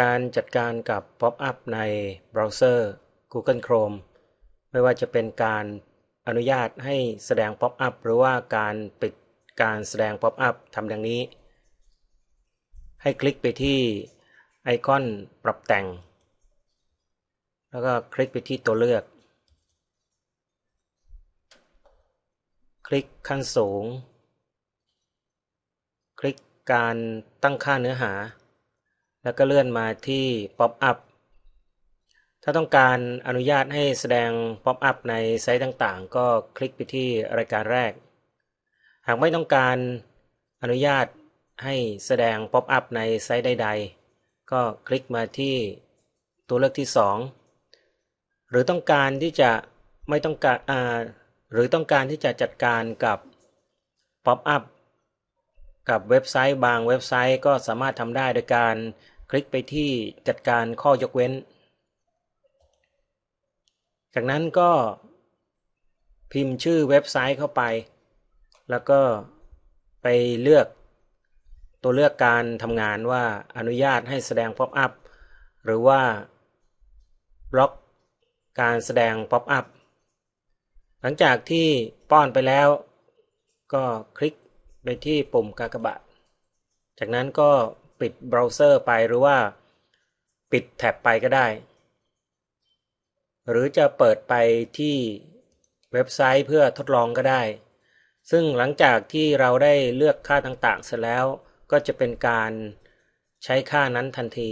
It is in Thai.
การจัดการกับป๊อปอัพในเบราว์เซอร์ Google Chrome ไม่ว่าจะเป็นการอนุญาตให้แสดงป๊อปอัพหรือว่าการปิดการแสดงป๊อปอัพทำดังนี้ ให้คลิกไปที่ไอคอนปรับแต่ง แล้วก็คลิกไปที่ตัวเลือก คลิกขั้นสูง คลิกการตั้งค่าเนื้อหาแล้วก็เลื่อนมาที่ Pop Up ถ้าต้องการอนุญาตให้แสดง Pop Up ในไซต์ต่างๆ ก็คลิกไปที่รายการแรก หากไม่ต้องการอนุญาตให้แสดง Pop Up ในไซต์ใด ๆ ก็คลิกมาที่ตัวเลือกที่ 2 หรือต้องการที่จะไม่ต้องการ หรือต้องการที่จะจัดการกับ Pop Up กับเว็บไซต์บางเว็บไซต์ก็สามารถทำได้โดยการคลิก ไปที่จัดการข้อยกเว้น จากนั้นก็พิมพ์ชื่อเว็บไซต์เข้าไป แล้วก็ไปเลือกตัวเลือกการทำงานว่าอนุญาตให้แสดงป๊อปอัพหรือว่าบล็อกการแสดงป๊อปอัพหลังจากที่ป้อนไปแล้วก็คลิกไปที่ปุ่มกากบาทจากนั้นก็ปิดเบราว์เซอร์ไปหรือว่าปิดแท็บไปก็ได้ หรือจะเปิดไปที่เว็บไซต์เพื่อทดลองก็ได้ ซึ่งหลังจากที่เราได้เลือกค่าต่างๆเสร็จแล้ว ก็จะเป็นการใช้ค่านั้นทันที